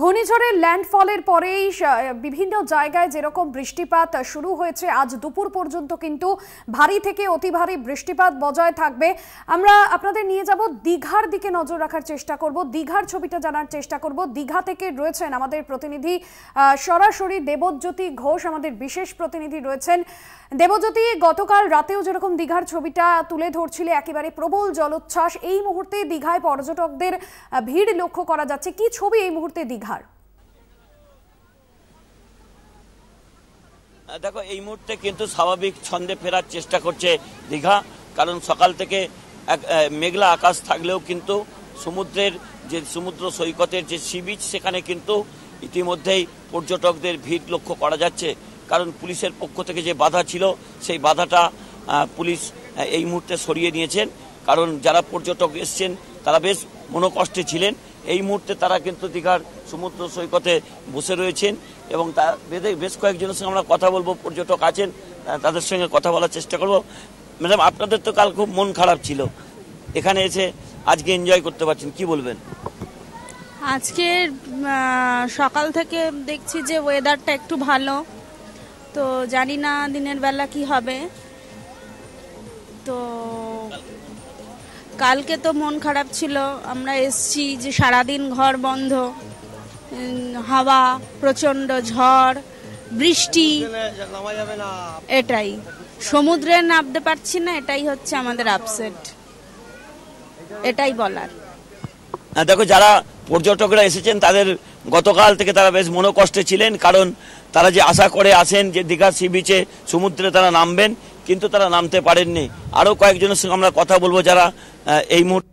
ঘূর্ণিঝড়ের ল্যান্ডফলের পরেই বিভিন্ন জায়গায় যেরকম বৃষ্টিপাত শুরু হয়েছে আজ দুপুর পর্যন্ত কিন্তু ভারী থেকে অতি ভারী বৃষ্টিপাত বজায় থাকবে আমরা আপনাদের নিয়ে যাব দীঘার দিকে নজর রাখার চেষ্টা করব দীঘার ছবিটা জানার চেষ্টা করব দীঘা থেকে রয়েছেন আমাদের প্রতিনিধি সরাসরি দেবজ্যোতি ঘোষ আমাদের বিশেষ প্রতিনিধি রয়েছেন দেবজ্যোতি গতকাল রাতেও যেরকম দীঘার ছবিটা তুলে ধরছিলে একেবারে প্রবল জলোচ্ছ্বাস এই মুহূর্তে দীঘায় পর্যটকদের ভিড় লক্ষ্য করা যাচ্ছে কি ছবি এই মুহূর্তে দীঘা দিঘার দেখো এই মুহূর্তে কিন্তু স্বাভাবিক ছন্দে ফেরার চেষ্টা করছে দীঘা কারণ সকাল থেকে এক মেঘলা আকাশ থাকলেও কিন্তু সমুদ্রের যে সমুদ্র সৈকতের যে সি বিচ সেখানে কিন্তু ইতিমধ্যেই পর্যটকদের ভিড় লক্ষ্য করা যাচ্ছে কারণ পুলিশের পক্ষ থেকে যে বাধা ছিল সেই বাধাটা পুলিশ এই মুহূর্তে সরিয়ে নিয়েছেন কারণ যারা পর্যটক এসছেন তারা বেশ মনোকষ্টে ছিলেন এই মুহূর্তে তারা কিন্তু দীঘার সমুদ্র সৈকতে বসে রয়েছেন এবং তা বেশ কয়েকজনের সঙ্গে আমরা কথা বলবো পর্যটক আছেন তাদের সঙ্গে কথা বলার চেষ্টা করব ম্যাডাম আপনাদের তো কাল খুব মন খারাপ ছিল এখানে এসে আজকে এনজয় করতে পারছেন কি বলবেন আজকে সকাল থেকে দেখছি যে ওয়েদারটা একটু ভালো তো জানি না দিনের বেলা কি হবে তো কালকে তো মন খারাপ ছিল আমরা এসছি যে সারাদিন ঘর বন্ধ হাওয়া প্রচণ্ড ঝড় বৃষ্টি এটাই সমুদ্রে নামতে পারছি না এটাই হচ্ছে আমাদের আপসেট এটাই বলার দেখো যারা পর্যটকরা এসেছেন তাদের গতকাল থেকে তারা বেশ মনোকষ্টে ছিলেন কারণ তারা যে আশা করে আসেন যে দীঘা সি বিচে সমুদ্রে তারা নামবেন কিন্তু তারা নামতে পারেননি আরও কয়েকজনের সঙ্গে আমরা কথা বলবো যারা এই মুহূর্তে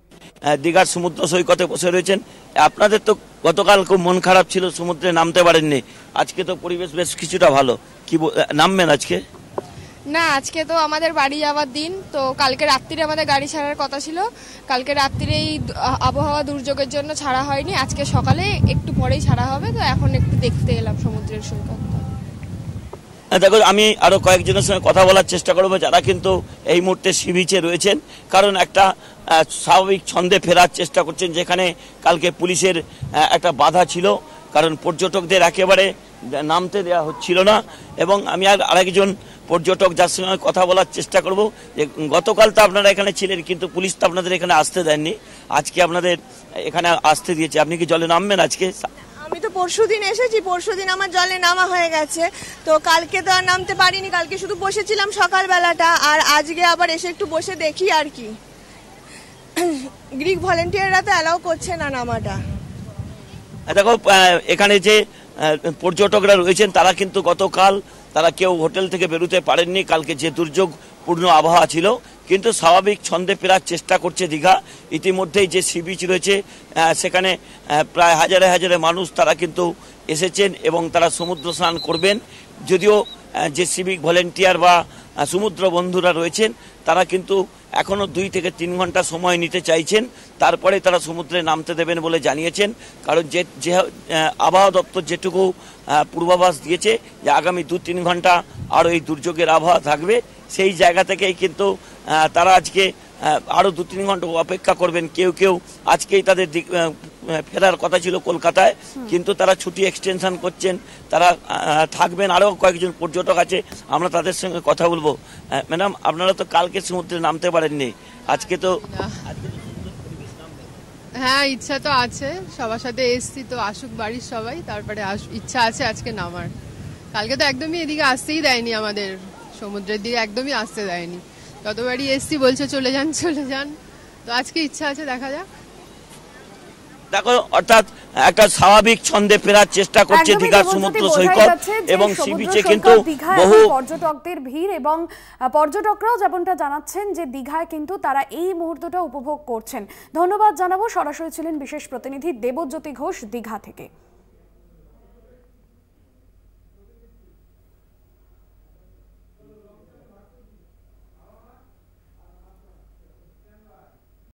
দীঘার সমুদ্র সৈকতে বসে রয়েছেন আপনাদের তো গতকাল খুব মন খারাপ ছিল সমুদ্রে নামতে পারেননি আজকে তো পরিবেশ বেশ কিছুটা ভালো কি নামবেন আজকে না আজকে তো আমাদের বাড়ি যাওয়ার দিন তো কালকে রাত্রিরে আমাদের গাড়ি ছাড়ার কথা ছিল কালকে রাত্রিরে এই আবহাওয়া দুর্যোগের জন্য ছাড়া হয়নি আজকে সকালে একটু পরেই ছাড়া হবে তো এখন একটু দেখতে এলাম সমুদ্রের সৈকত হ্যাঁ, দেখো আমি আরও কয়েকজনের সঙ্গে কথা বলার চেষ্টা করবো যারা কিন্তু এই মুহূর্তে সিবিচে রয়েছেন কারণ একটা স্বাভাবিক ছন্দে ফেরার চেষ্টা করছেন যেখানে কালকে পুলিশের একটা বাধা ছিল কারণ পর্যটকদের একেবারে নামতে দেওয়া হচ্ছিল না এবং আমি আর আরেকজন পর্যটক যার সঙ্গে কথা বলার চেষ্টা করব যে গতকাল তো আপনারা এখানে ছিলেন কিন্তু পুলিশ তো আপনাদের এখানে আসতে দেননি আজকে আপনাদের এখানে আসতে দিয়েছে আপনি কি জলে নামবেন আজকে পরশুদিন এসেছি পরশু দিন আমার জলে নামা হয়ে গেছে তো কালকে তো আর নামতে পারিনি কালকে শুধু বসেছিলাম সকালবেলাটা আর আজকে আবার এসে একটু বসে দেখি আর কি গ্রিক ভলেন্টিয়াররা তো অ্যালাউ করছে না নামাটা দেখো এখানে যে পর্যটকরা রয়েছেন তারা কিন্তু গতকাল তারা কেউ হোটেল থেকে বেরোতে পারেননি কালকে যে দুর্যোগ পূর্ণ আবহাওয়া ছিল কিন্তু স্বাভাবিক ছন্দে ফেরার চেষ্টা করছে দীঘা ইতিমধ্যেই যে সি বিচ রয়েছে সেখানে প্রায় হাজারে হাজারে মানুষ তারা কিন্তু এসেছেন এবং তারা সমুদ্র স্নান করবেন যদিও যে সিভিক ভলেন্টিয়ার বা সমুদ্র বন্ধুরা রয়েছেন তারা কিন্তু এখনও দুই থেকে তিন ঘন্টা সময় নিতে চাইছেন তারপরে তারা সমুদ্রে নামতে দেবেন বলে জানিয়েছেন কারণ যে যে আবহাওয়া দপ্তর যেটুকু পূর্বাভাস দিয়েছে যে আগামী দু তিন ঘন্টা আরও এই দুর্যোগের আবহাওয়া থাকবে সেই জায়গা থেকেই কিন্তু তারা আজকে আরও দু তিন ঘন্টা অপেক্ষা করবেন কেউ কেউ আজকেই তাদের ফেরার কথা ছিল কলকাতায় কিন্তু তারা ছুটি এক্সটেনশন করছেন তারা থাকবেন আরও কয়েকজন পর্যটক আছে আমরা তাদের সঙ্গে কথা বলবো ম্যাডাম আপনারা তো কালকে সমুদ্রে নামতে পারেননি আজকে তো হ্যাঁ ইচ্ছা তো আছে সবার সাথে এসছি তো আসুক বাড়ির সবাই তারপরে ইচ্ছা আছে আজকে নামার কালকে তো একদমই এদিকে আসতেই দেয়নি আমাদের সমুদ্রের দিকে একদমই আসতে দেয়নি ততবারই এসছি বলছে চলে যান চলে যান তো আজকে ইচ্ছা আছে দেখা যাক দেখো অর্থাৎ একটা স্বাভাবিক ছন্দে ফেরার চেষ্টা করছে দীঘার সমুদ্র সৈকত এবং সি কিন্তু বহু পর্যটকদের ভিড় এবং পর্যটকরাও যেমনটা জানাচ্ছেন যে দীঘায় কিন্তু তারা এই মুহূর্তটা উপভোগ করছেন ধন্যবাদ জানাবো সরাসরি ছিলেন বিশেষ প্রতিনিধি দেবজ্যোতি ঘোষ দীঘা থেকে